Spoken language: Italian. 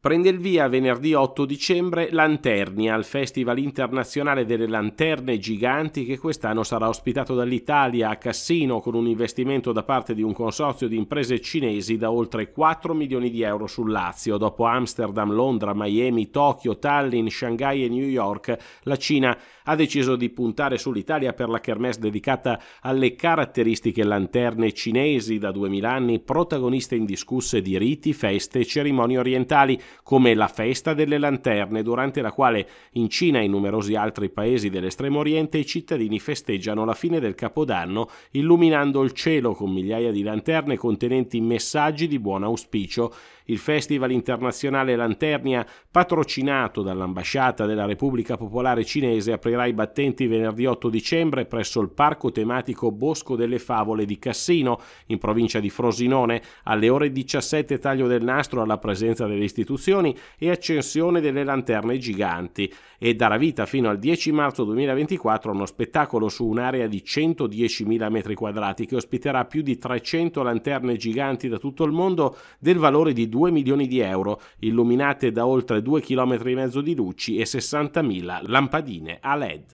Prende il via venerdì 8 dicembre Lanternia al Festival Internazionale delle Lanterne Giganti che quest'anno sarà ospitato dall'Italia a Cassino con un investimento da parte di un consorzio di imprese cinesi da oltre 4 milioni di euro sul Lazio. Dopo Amsterdam, Londra, Miami, Tokyo, Tallinn, Shanghai e New York, la Cina ha deciso di puntare sull'Italia per la kermesse dedicata alle caratteristiche lanterne cinesi da 2000 anni protagoniste indiscusse di riti, feste e cerimonie orientali come la Festa delle Lanterne, durante la quale in Cina e in numerosi altri paesi dell'estremo oriente i cittadini festeggiano la fine del Capodanno illuminando il cielo con migliaia di lanterne contenenti messaggi di buon auspicio. Il Festival internazionale Lanternia, patrocinato dall'Ambasciata della Repubblica Popolare Cinese, aprirà i battenti venerdì 8 dicembre presso il parco tematico Bosco delle Favole di Cassino, in provincia di Frosinone, alle ore 17 taglio del nastro alla presenza delle istituzioni distruzioni e accensione delle lanterne giganti e darà vita fino al 10 marzo 2024 a uno spettacolo su un'area di 110.000 metri quadrati che ospiterà più di 300 lanterne giganti da tutto il mondo del valore di 2 milioni di euro, illuminate da oltre 2 km e mezzo di luci e 60.000 lampadine a LED.